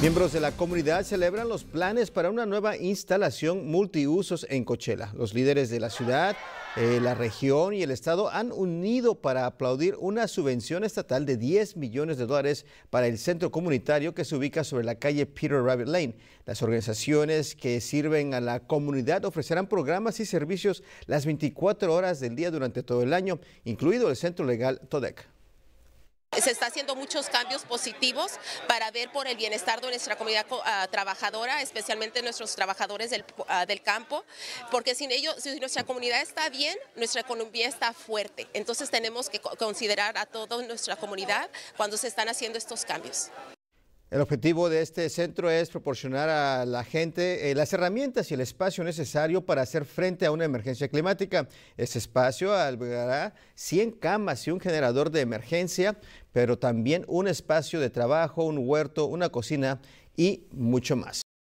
Miembros de la comunidad celebran los planes para una nueva instalación multiusos en Cochela. Los líderes de la ciudad, eh, la región y el Estado han unido para aplaudir una subvención estatal de 10 millones de dólares para el centro comunitario que se ubica sobre la calle Peter Rabbit Lane. Las organizaciones que sirven a la comunidad ofrecerán programas y servicios las 24 horas del día durante todo el año, incluido el centro legal TODEC se está haciendo muchos cambios positivos para ver por el bienestar de nuestra comunidad ah, trabajadora, especialmente nuestros trabajadores del, ah, del campo, porque sin ellos, si nuestra comunidad está bien, nuestra economía está fuerte. Entonces tenemos que considerar a toda nuestra comunidad cuando se están haciendo estos cambios. El objetivo de este centro es proporcionar a la gente eh, las herramientas y el espacio necesario para hacer frente a una emergencia climática. Este espacio albergará 100 camas y un generador de emergencia, pero también un espacio de trabajo, un huerto, una cocina y mucho más.